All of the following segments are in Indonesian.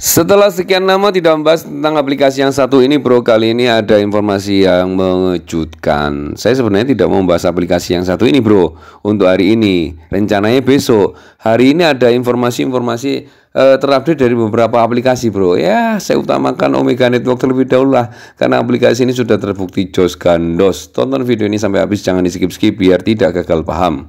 Setelah sekian lama tidak membahas tentang aplikasi yang satu ini bro Kali ini ada informasi yang mengejutkan Saya sebenarnya tidak mau membahas aplikasi yang satu ini bro Untuk hari ini Rencananya besok Hari ini ada informasi-informasi uh, terupdate dari beberapa aplikasi bro Ya saya utamakan Omega Network terlebih dahulu lah Karena aplikasi ini sudah terbukti jos gandos Tonton video ini sampai habis jangan di skip-skip biar tidak gagal paham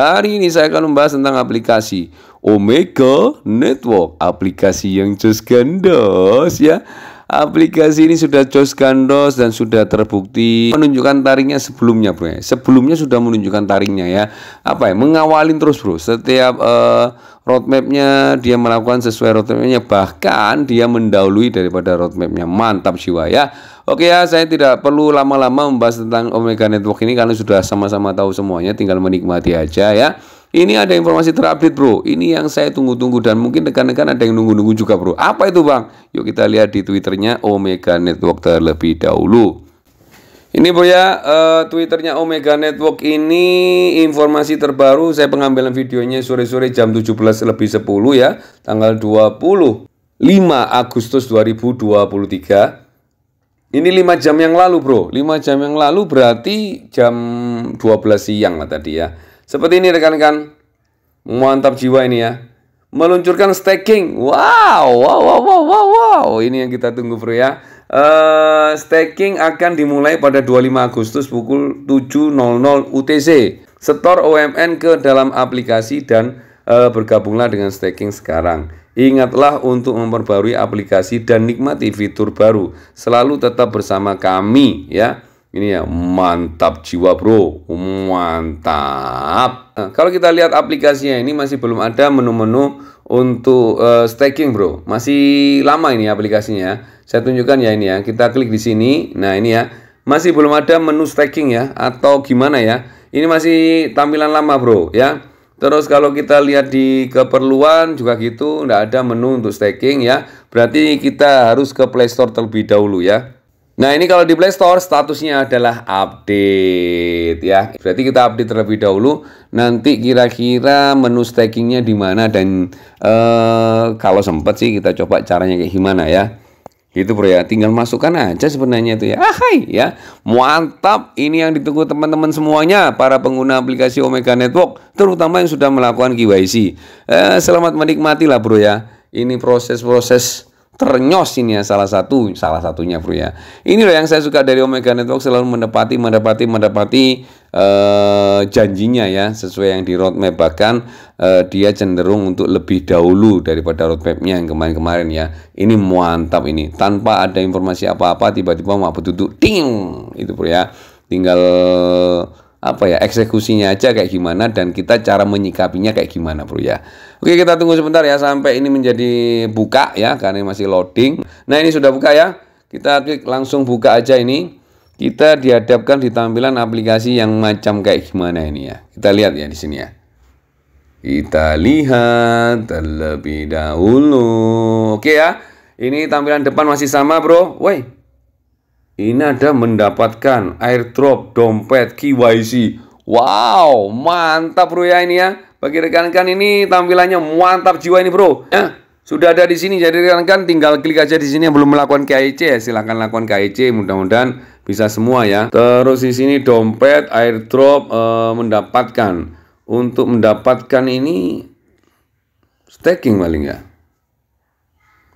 Hari ini saya akan membahas tentang aplikasi Omega Network, aplikasi yang cus gendos ya. Aplikasi ini sudah jos gandos dan sudah terbukti menunjukkan taringnya sebelumnya, Bro. Ya. Sebelumnya sudah menunjukkan taringnya ya. Apa ya? Mengawalin terus, Bro. Setiap uh, roadmapnya dia melakukan sesuai roadmapnya bahkan dia mendahului daripada roadmapnya mantap jiwa ya oke ya saya tidak perlu lama-lama membahas tentang Omega Network ini karena sudah sama-sama tahu semuanya tinggal menikmati aja ya ini ada informasi terupdate bro. Ini yang saya tunggu-tunggu dan mungkin rekan-rekan ada yang nunggu-nunggu juga bro. Apa itu bang? Yuk kita lihat di twitternya Omega Network terlebih dahulu. Ini bro ya, uh, twitternya Omega Network ini informasi terbaru. Saya pengambilan videonya sore-sore jam 17 lebih 10 ya, tanggal 20. 5 Agustus 2023 ini 5 jam yang lalu bro 5 jam yang lalu berarti jam 12 siang lah tadi ya seperti ini rekan-rekan. Mantap jiwa ini ya. Meluncurkan staking. Wow, wow, wow, wow, wow, wow. Ini yang kita tunggu bro ya. Uh, eh, staking akan dimulai pada 25 Agustus pukul 7.00 UTC. Setor OMN ke dalam aplikasi dan uh, bergabunglah dengan staking sekarang. Ingatlah untuk memperbarui aplikasi dan nikmati fitur baru. Selalu tetap bersama kami ya ini ya mantap jiwa bro mantap nah, kalau kita lihat aplikasinya ini masih belum ada menu-menu untuk uh, staking bro masih lama ini aplikasinya ya. saya tunjukkan ya ini ya kita klik di sini nah ini ya masih belum ada menu staking ya atau gimana ya ini masih tampilan lama bro ya Terus kalau kita lihat di keperluan juga gitu, enggak ada menu untuk staking ya. Berarti kita harus ke Play Store terlebih dahulu ya. Nah ini kalau di Play Store statusnya adalah update ya. Berarti kita update terlebih dahulu. Nanti kira-kira menu stakingnya di mana dan eh, kalau sempat sih kita coba caranya kayak gimana ya. Itu bro ya. Tinggal masukkan aja sebenarnya itu ya. Ah, hai ya. Mantap. Ini yang ditunggu teman-teman semuanya para pengguna aplikasi Omega Network, terutama yang sudah melakukan KYC. Eh, selamat menikmati lah bro ya. Ini proses-proses ternyos ini ya salah satu salah satunya bro ya ini loh yang saya suka dari Omega Network selalu mendapati mendapati mendapati eh, janjinya ya sesuai yang di roadmap bahkan eh, dia cenderung untuk lebih dahulu daripada roadmapnya yang kemarin-kemarin ya ini mantap ini tanpa ada informasi apa-apa tiba-tiba mau duduk ting itu bro ya tinggal apa ya eksekusinya aja kayak gimana dan kita cara menyikapinya kayak gimana bro ya oke kita tunggu sebentar ya sampai ini menjadi buka ya karena masih loading nah ini sudah buka ya kita klik langsung buka aja ini kita dihadapkan di tampilan aplikasi yang macam kayak gimana ini ya kita lihat ya di sini ya kita lihat terlebih dahulu oke ya ini tampilan depan masih sama bro woi ini ada mendapatkan airdrop dompet KYC. Wow, mantap bro ya ini ya. Bagi rekan-rekan ini tampilannya mantap jiwa ini bro. Ya, sudah ada di sini jadi rekan-rekan tinggal klik aja di sini yang belum melakukan KYC, ya silahkan lakukan KYC. mudah-mudahan bisa semua ya. Terus di sini dompet airdrop eh, mendapatkan untuk mendapatkan ini staking paling ya.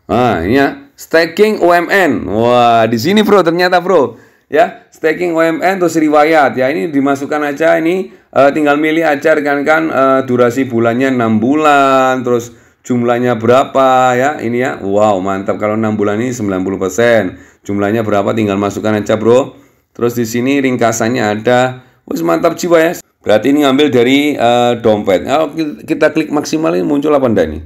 Ah, ini ya staking UMN. Wah, di sini bro ternyata bro ya staking UMN terus riwayat ya ini dimasukkan aja ini uh, tinggal milih aja rekan kan uh, eh, durasi bulannya enam bulan terus jumlahnya berapa ya ini ya wow mantap kalau enam bulan ini 90% jumlahnya berapa tinggal masukkan aja bro terus di sini ringkasannya ada wis mantap jiwa ya berarti ini ngambil dari uh, dompet kalau kita klik maksimal ini muncul apa ndak ini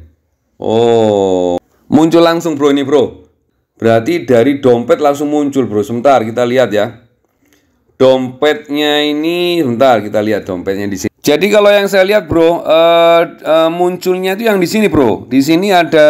oh Muncul langsung bro ini bro. Berarti dari dompet langsung muncul bro. Sebentar kita lihat ya. Dompetnya ini, sebentar kita lihat dompetnya di sini. Jadi kalau yang saya lihat bro, uh, uh, munculnya itu yang di sini bro. Di sini ada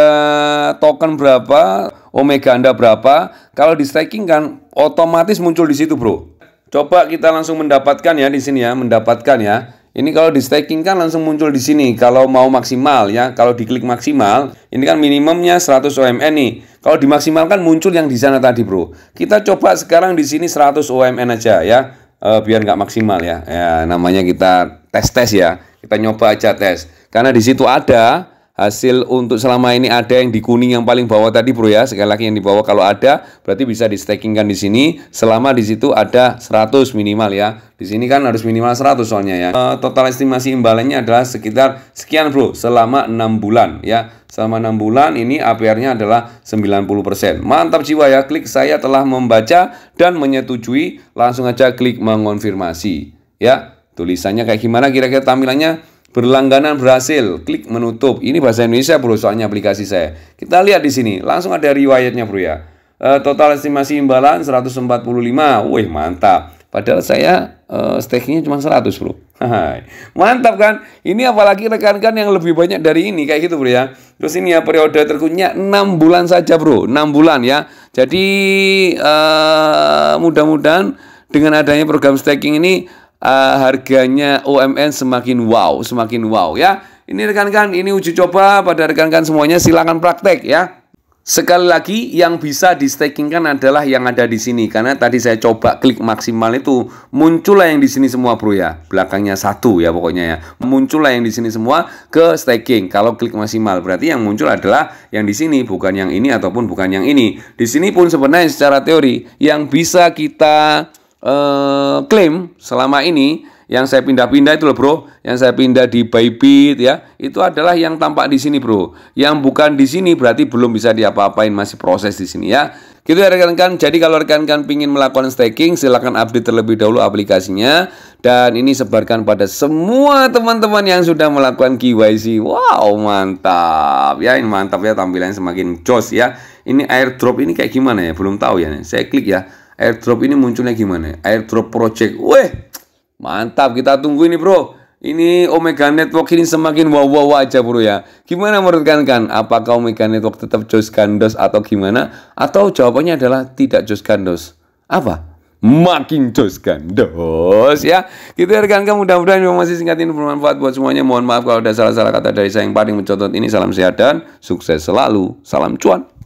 token berapa, omega anda berapa. Kalau di staking kan otomatis muncul di situ bro. Coba kita langsung mendapatkan ya di sini ya, mendapatkan ya. Ini kalau di staking kan langsung muncul di sini. Kalau mau maksimal ya, kalau diklik maksimal, ini kan minimumnya 100 OMN nih. Kalau dimaksimalkan muncul yang di sana tadi, Bro. Kita coba sekarang di sini 100 OMN aja ya. E, biar nggak maksimal ya. Ya, namanya kita tes-tes ya. Kita nyoba aja tes. Karena di situ ada hasil untuk selama ini ada yang di kuning yang paling bawah tadi bro ya sekali lagi yang di bawah kalau ada berarti bisa di stakingkan di sini selama di situ ada 100 minimal ya di sini kan harus minimal 100 soalnya ya e, total estimasi imbalannya adalah sekitar sekian bro selama enam bulan ya selama enam bulan ini APR-nya adalah 90% mantap jiwa ya klik saya telah membaca dan menyetujui langsung aja klik mengonfirmasi ya tulisannya kayak gimana kira-kira tampilannya Berlangganan berhasil, klik menutup. Ini bahasa Indonesia bro, soalnya aplikasi saya. Kita lihat di sini, langsung ada riwayatnya bro ya. E, total estimasi imbalan 145, wih mantap. Padahal saya e, stakingnya cuma 100 bro. Hai. Mantap kan? Ini apalagi rekan-rekan yang lebih banyak dari ini, kayak gitu bro ya. Terus ini ya periode terkunyah 6 bulan saja bro, 6 bulan ya. Jadi e, mudah-mudahan dengan adanya program staking ini uh, harganya UMN semakin wow, semakin wow ya. Ini rekan-rekan, ini uji coba pada rekan-rekan semuanya silakan praktek ya. Sekali lagi yang bisa di stakingkan adalah yang ada di sini karena tadi saya coba klik maksimal itu muncullah yang di sini semua bro ya belakangnya satu ya pokoknya ya muncullah yang di sini semua ke staking kalau klik maksimal berarti yang muncul adalah yang di sini bukan yang ini ataupun bukan yang ini di sini pun sebenarnya secara teori yang bisa kita Eh, klaim selama ini yang saya pindah-pindah itu loh bro, yang saya pindah di Bybit ya, itu adalah yang tampak di sini bro. Yang bukan di sini berarti belum bisa diapa-apain, masih proses di sini ya. Gitu ya rekan-rekan, jadi kalau rekan-rekan ingin melakukan staking, silahkan update terlebih dahulu aplikasinya. Dan ini sebarkan pada semua teman-teman yang sudah melakukan KYC. Wow, mantap. Ya, ini mantap ya tampilannya semakin jos ya. Ini airdrop ini kayak gimana ya? Belum tahu ya. Saya klik ya airdrop ini munculnya gimana airdrop project weh mantap kita tunggu ini bro ini Omega Network ini semakin wow wow aja bro ya. Gimana menurut kalian kan? Apakah Omega Network tetap jos gandos atau gimana? Atau jawabannya adalah tidak jos gandos? Apa? Makin jos gandos ya. Gitu ya rekan mudah-mudahan informasi singkat ini bermanfaat buat semuanya. Mohon maaf kalau ada salah-salah kata dari saya yang paling mencontoh ini. Salam sehat dan sukses selalu. Salam cuan.